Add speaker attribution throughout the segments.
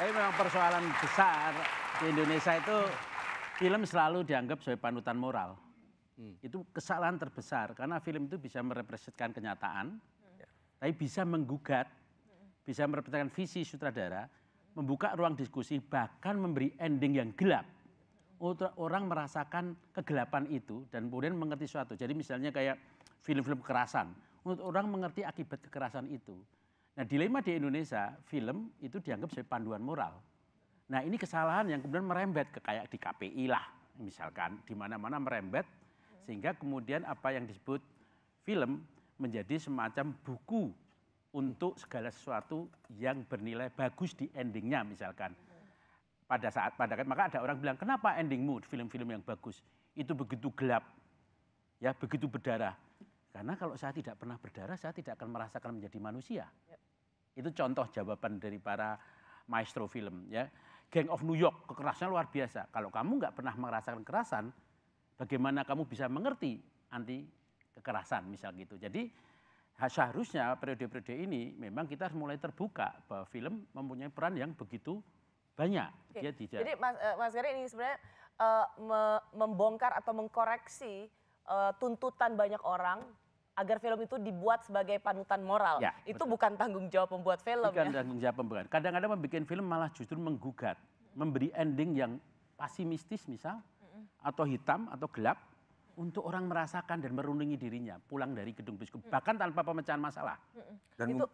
Speaker 1: Tapi memang persoalan besar di Indonesia itu film selalu dianggap sebagai panutan moral. Hmm. Itu kesalahan terbesar karena film itu bisa merepresentasikan kenyataan, hmm. tapi bisa menggugat, bisa merepresentasikan visi sutradara, membuka ruang diskusi, bahkan memberi ending yang gelap. Orang merasakan kegelapan itu dan kemudian mengerti suatu. Jadi misalnya kayak film-film kekerasan, untuk orang mengerti akibat kekerasan itu. Nah dilema di Indonesia, film itu dianggap sebagai panduan moral. Nah ini kesalahan yang kemudian merembet ke kayak di KPI lah misalkan, di mana-mana merembet sehingga kemudian apa yang disebut film menjadi semacam buku untuk segala sesuatu yang bernilai bagus di endingnya misalkan pada saat pada maka ada orang bilang kenapa ending mood film-film yang bagus itu begitu gelap ya begitu berdarah karena kalau saya tidak pernah berdarah saya tidak akan merasakan menjadi manusia itu contoh jawaban dari para maestro film ya. Gang of New York, kekerasan luar biasa. Kalau kamu nggak pernah merasakan kekerasan, bagaimana kamu bisa mengerti anti kekerasan misal gitu. Jadi seharusnya periode-periode ini memang kita harus mulai terbuka bahwa film mempunyai peran yang begitu banyak. Oke. Dia tidak. Jadi
Speaker 2: Mas, uh, Mas Gary ini sebenarnya uh, me membongkar atau mengkoreksi uh, tuntutan banyak orang agar film itu dibuat sebagai panutan moral. Ya, itu betul. bukan tanggung jawab pembuat film. Bukan ya?
Speaker 1: tanggung jawab pembuat. Kadang-kadang membuat film malah justru menggugat, memberi ending yang pesimistis misal, atau hitam atau gelap untuk orang merasakan dan merundingi dirinya pulang dari gedung biskup mm. bahkan tanpa pemecahan masalah. Dan itu,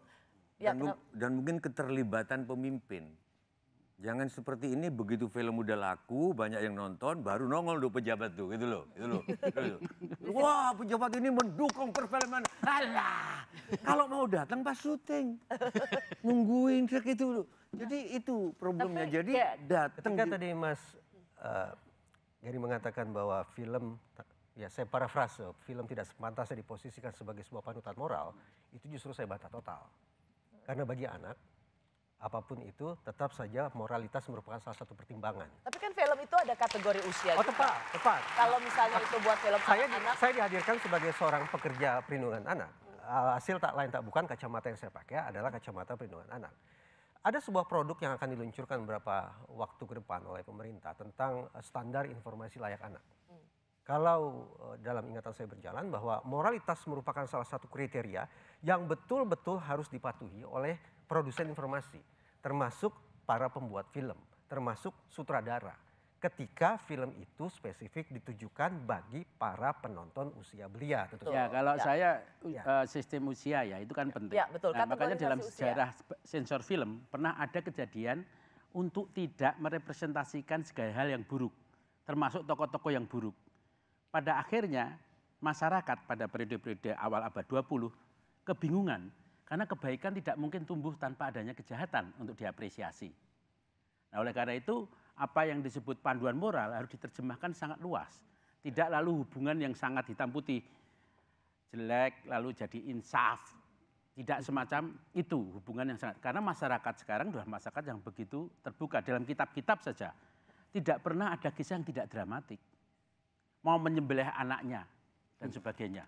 Speaker 1: ya, dan, dan mungkin keterlibatan pemimpin Jangan seperti ini begitu film udah laku, banyak yang nonton, baru nongol do pejabat
Speaker 3: tuh, gitu, gitu loh. Gitu loh. Wah, pejabat ini mendukung perfilman. Alah, kalau mau datang pas syuting. Nungguin segitu. Jadi itu problemnya. Jadi ya, datang. gitu. tadi Mas uh, Gary mengatakan bahwa film ya saya parafrase, film tidak sepantasnya diposisikan sebagai sebuah panutan moral, itu justru saya bantah total. Karena bagi anak apapun itu tetap saja moralitas merupakan salah satu pertimbangan.
Speaker 2: Tapi kan film itu ada kategori usia. Oh juga. tepat, tepat. Kalau misalnya itu buat film saya anak, anak
Speaker 3: saya dihadirkan sebagai seorang pekerja perlindungan anak. Eh, hasil tak lain tak bukan kacamata yang saya pakai adalah kacamata perlindungan anak. Ada sebuah produk yang akan diluncurkan beberapa waktu ke depan oleh pemerintah tentang standar informasi layak anak. Hmm kalau eh, dalam ingatan saya berjalan bahwa moralitas merupakan salah satu kriteria yang betul-betul harus dipatuhi oleh produsen informasi, termasuk para pembuat film, termasuk sutradara. Ketika film itu spesifik ditujukan bagi para penonton usia
Speaker 1: belia, betul. Ya, kalau ya. saya ya. Eh, sistem usia ya itu kan ya. penting. Ya, betul. Nah, kan makanya dalam usia. sejarah sensor film pernah ada kejadian untuk tidak merepresentasikan segala hal yang buruk, termasuk tokoh-tokoh yang buruk pada akhirnya masyarakat pada periode-periode awal abad 20 kebingungan karena kebaikan tidak mungkin tumbuh tanpa adanya kejahatan untuk diapresiasi. Nah, oleh karena itu, apa yang disebut panduan moral harus diterjemahkan sangat luas. Tidak lalu hubungan yang sangat hitam putih, jelek lalu jadi insaf. Tidak semacam itu hubungan yang sangat. Karena masyarakat sekarang adalah masyarakat yang begitu terbuka. Dalam kitab-kitab saja, tidak pernah ada kisah yang tidak dramatik mau menyembelih anaknya dan sebagainya.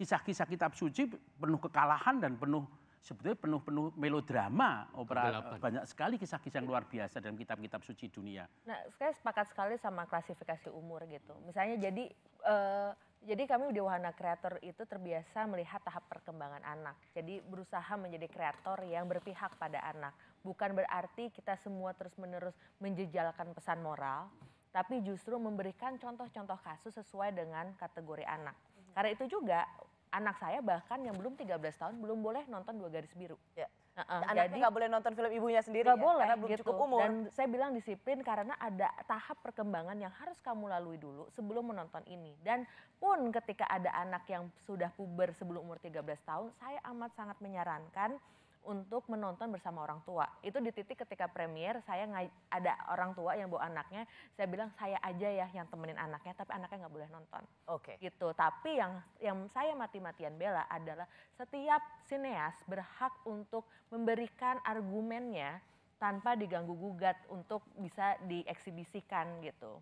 Speaker 1: Kisah-kisah kitab suci penuh kekalahan dan penuh sebetulnya penuh-penuh melodrama opera oh, banyak sekali kisah-kisah yang luar biasa dalam kitab-kitab suci dunia.
Speaker 2: Nah, saya sepakat sekali sama klasifikasi umur gitu. Misalnya jadi uh, jadi kami di Wahana Kreator itu terbiasa melihat tahap perkembangan anak. Jadi berusaha menjadi kreator yang berpihak pada anak. Bukan berarti kita semua terus-menerus menjejalkan pesan moral tapi justru memberikan contoh-contoh kasus sesuai dengan kategori anak. Karena itu juga anak saya bahkan yang belum 13 tahun belum boleh nonton dua garis biru. Ya. Uh -uh, Anaknya gak boleh nonton film ibunya sendiri gak ya, boleh, karena belum gitu. cukup umur. Dan saya bilang disiplin karena ada tahap perkembangan yang harus kamu lalui dulu sebelum menonton ini. Dan pun ketika ada anak yang sudah puber sebelum umur 13 tahun, saya amat sangat menyarankan untuk menonton bersama orang tua. Itu di titik ketika premier saya ada orang tua yang bawa anaknya, saya bilang saya aja ya yang temenin anaknya, tapi anaknya nggak boleh nonton. Oke. Okay. Gitu. Tapi yang yang saya mati-matian bela adalah setiap sineas berhak untuk memberikan argumennya tanpa diganggu gugat untuk bisa dieksibisikan gitu.